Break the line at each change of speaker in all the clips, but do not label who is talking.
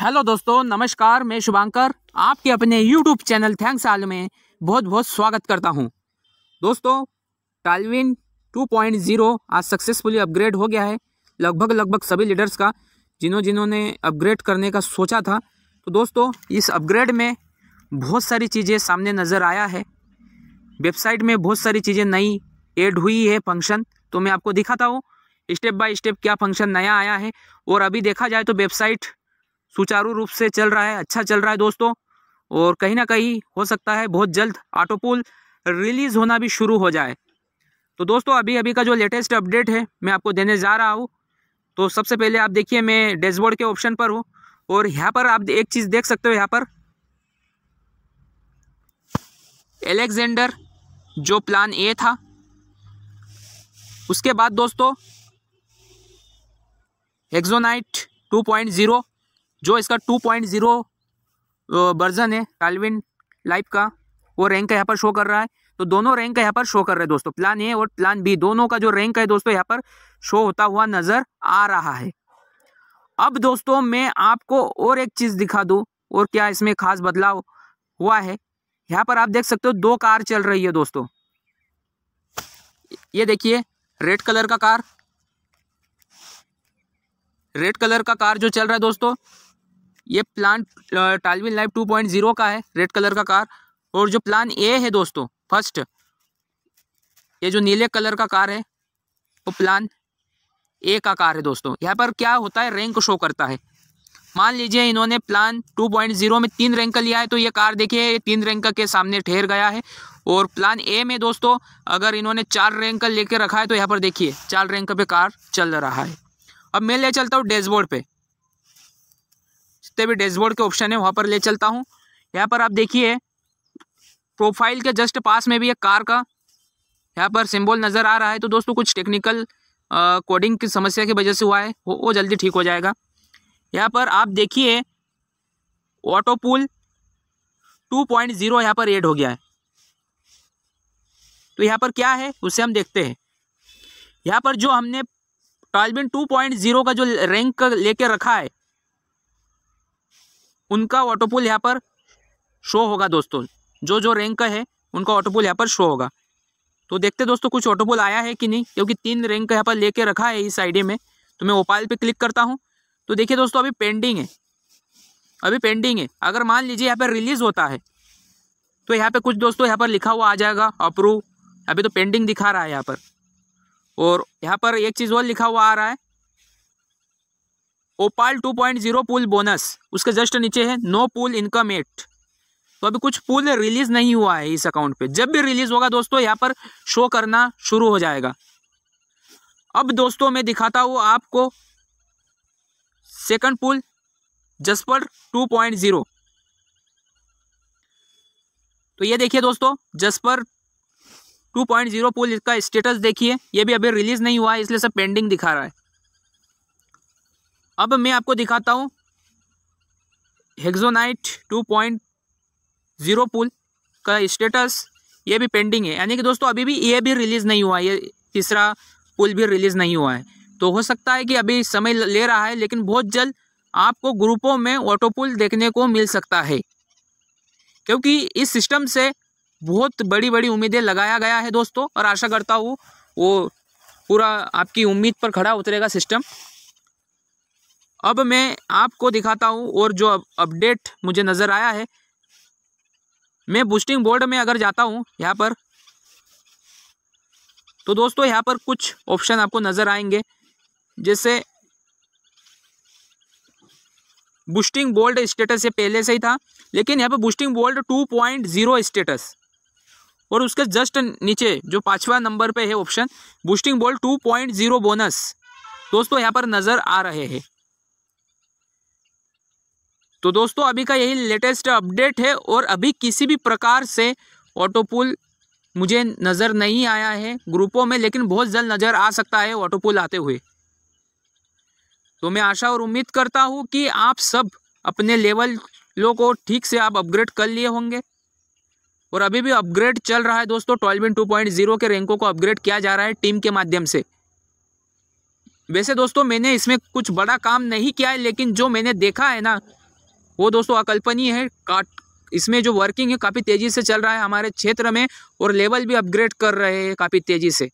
hello दोस्तों नमस्कार मैं शुभांकर आपके अपने यूट्यूब चैनल थैंक्स आल में बहुत बहुत स्वागत करता हूं दोस्तों टालविन 2.0 आज सक्सेसफुली अपग्रेड हो गया है लगभग लगभग सभी लीडर्स का जिन्हों जिन्होंने अपग्रेड करने का सोचा था तो दोस्तों इस अपग्रेड में बहुत सारी चीज़ें सामने नज़र आया है वेबसाइट में बहुत सारी चीज़ें नई एड हुई है फंक्शन तो मैं आपको दिखाता हूँ स्टेप बाय स्टेप क्या फंक्शन नया आया है और अभी देखा जाए तो वेबसाइट सुचारू रूप से चल रहा है अच्छा चल रहा है दोस्तों और कहीं ना कहीं हो सकता है बहुत जल्द ऑटो पुल रिलीज़ होना भी शुरू हो जाए तो दोस्तों अभी अभी का जो लेटेस्ट अपडेट है मैं आपको देने जा रहा हूँ तो सबसे पहले आप देखिए मैं डैशबोर्ड के ऑप्शन पर हूँ और यहाँ पर आप एक चीज़ देख सकते हो यहाँ पर एलेक्जेंडर जो प्लान ए था उसके बाद दोस्तों एक्जोनाइट ज़ीरो जो इसका टू पॉइंट जीरो वर्जन है टालविन लाइफ का वो रैंक यहाँ पर शो कर रहा है तो दोनों रैंक का यहाँ पर शो कर रहे हैं दोस्तों प्लान ए और प्लान बी दोनों का जो रैंक है दोस्तों यहाँ पर शो होता हुआ नज़र आ रहा है अब दोस्तों मैं आपको और एक चीज़ दिखा दू और क्या इसमें खास बदलाव हुआ है यहाँ पर आप देख सकते हो दो कार चल रही है दोस्तों ये देखिए रेड कलर का कार रेड कलर का कार जो चल रहा है दोस्तों ये plan Tallwin Life two point zero का है रेड कलर का कार और जो प्लान ए है दोस्तों फर्स्ट ये जो नीले कलर का कार है वो प्लान ए का कार है दोस्तों यहाँ पर क्या होता है रैंक शो करता है मान लीजिए इन्होंने प्लान टू पॉइंट जीरो में तीन रैंक लिया है तो ये कार देखिए ये तीन रैंक के सामने ठहर गया है और प्लान ए में दोस्तों अगर इन्होंने चार रैंक लेके रखा है तो यहाँ पर देखिए चार रैंक पे कार चल रहा है अब मैं ले चलता हूँ डैशबोर्ड पे जितने भी डैशबोर्ड के ऑप्शन है वहाँ पर ले चलता हूँ यहाँ पर आप देखिए प्रोफाइल के जस्ट पास में भी एक कार का यहाँ पर सिंबल नज़र आ रहा है तो दोस्तों कुछ टेक्निकल कोडिंग की समस्या की वजह से हुआ है वो, वो जल्दी ठीक हो जाएगा यहाँ पर आप देखिए auto pool two point zero यहाँ पर एड हो गया है तो यहाँ पर क्या है उसे हम देखते हैं यहाँ पर जो हमने टॉलबिन टू पॉइंट ज़ीरो का जो रैंक लेके रखा है उनका ऑटोपुल यहाँ पर शो होगा दोस्तों जो जो रैंक का है उनका ऑटोपुल यहाँ पर शो होगा तो देखते दोस्तों कुछ ऑटोपुल आया है कि नहीं क्योंकि तीन रैंक का यहाँ पर लेके रखा है इस आईडी में तो मैं ओपाल पे क्लिक करता हूँ तो देखिए दोस्तों अभी पेंडिंग है अभी पेंडिंग है अगर मान लीजिए यहाँ पर रिलीज़ होता है तो यहाँ पर कुछ दोस्तों यहाँ पर लिखा हुआ आ जाएगा अप्रूव अभी तो पेंडिंग दिखा रहा है यहाँ पर और यहाँ पर एक चीज़ और लिखा हुआ आ रहा है ओपाल 2.0 पूल बोनस उसके जस्ट नीचे है नो पूल इनकम एट तो अभी कुछ पूल रिलीज नहीं हुआ है इस अकाउंट पे जब भी रिलीज होगा दोस्तों यहाँ पर शो करना शुरू हो जाएगा अब दोस्तों मैं दिखाता हूँ आपको सेकंड पूल जसपर 2.0 तो ये देखिए दोस्तों जसपर 2.0 पूल इसका स्टेटस देखिए ये भी अभी रिलीज नहीं हुआ है इसलिए सब पेंडिंग दिखा रहा है अब मैं आपको दिखाता हूँ hexonite two point zero pool का स्टेटस ये भी पेंडिंग है यानी कि दोस्तों अभी भी ये भी रिलीज़ नहीं हुआ ये तीसरा पुल भी रिलीज़ नहीं हुआ है तो हो सकता है कि अभी समय ले रहा है लेकिन बहुत जल्द आपको ग्रुपों में ऑटो पुल देखने को मिल सकता है क्योंकि इस सिस्टम से बहुत बड़ी बड़ी उम्मीदें लगाया गया है दोस्तों और आशा करता हूँ वो पूरा आपकी उम्मीद पर खड़ा उतरेगा सिस्टम अब मैं आपको दिखाता हूँ और जो अपडेट मुझे नज़र आया है मैं बूस्टिंग बोर्ड में अगर जाता हूँ यहाँ पर तो दोस्तों यहाँ पर कुछ ऑप्शन आपको नज़र आएंगे जैसे बूस्टिंग बोल्ड स्टेटस ये पहले से ही था लेकिन यहाँ पर बूस्टिंग बोल्ड 2.0 स्टेटस और उसके जस्ट नीचे जो पाँचवा नंबर पे है ऑप्शन बूस्टिंग बोल्ड 2.0 बोनस दोस्तों यहाँ पर नज़र आ रहे हैं तो दोस्तों अभी का यही लेटेस्ट अपडेट है और अभी किसी भी प्रकार से ऑटो पुल मुझे नज़र नहीं आया है ग्रुपों में लेकिन बहुत जल्द नज़र आ सकता है ऑटो पुल आते हुए तो मैं आशा और उम्मीद करता हूँ कि आप सब अपने लेवल को ठीक से आप अपग्रेड कर लिए होंगे और अभी भी अपग्रेड चल रहा है दोस्तों twelve in two point zero के रैंकों को अपग्रेड किया जा रहा है टीम के माध्यम से वैसे दोस्तों मैंने इसमें कुछ बड़ा काम नहीं किया है लेकिन जो मैंने देखा है ना वो दोस्तों अकल्पनीय है काट इसमें जो वर्किंग है काफ़ी तेज़ी से चल रहा है हमारे क्षेत्र में और लेवल भी अपग्रेड कर रहे हैं काफ़ी तेज़ी से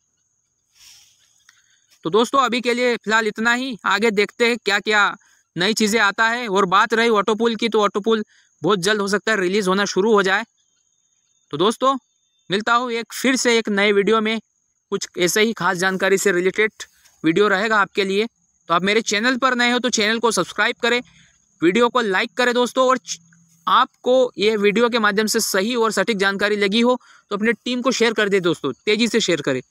तो दोस्तों अभी के लिए फिलहाल इतना ही आगे देखते हैं क्या क्या नई चीज़ें आता है और बात रही ऑटो पुल की तो ऑटो पुल बहुत जल्द हो सकता है रिलीज़ होना शुरू हो जाए तो दोस्तों मिलता हूँ एक फिर से एक नए वीडियो में कुछ ऐसे ही खास जानकारी से रिलेटेड वीडियो रहेगा आपके लिए तो आप मेरे चैनल पर नए हो तो चैनल को सब्सक्राइब करें वीडियो को लाइक करें दोस्तों और आपको ये वीडियो के माध्यम से सही और सटीक जानकारी लगी हो तो अपने टीम को शेयर कर दे दोस्तों तेज़ी से शेयर करें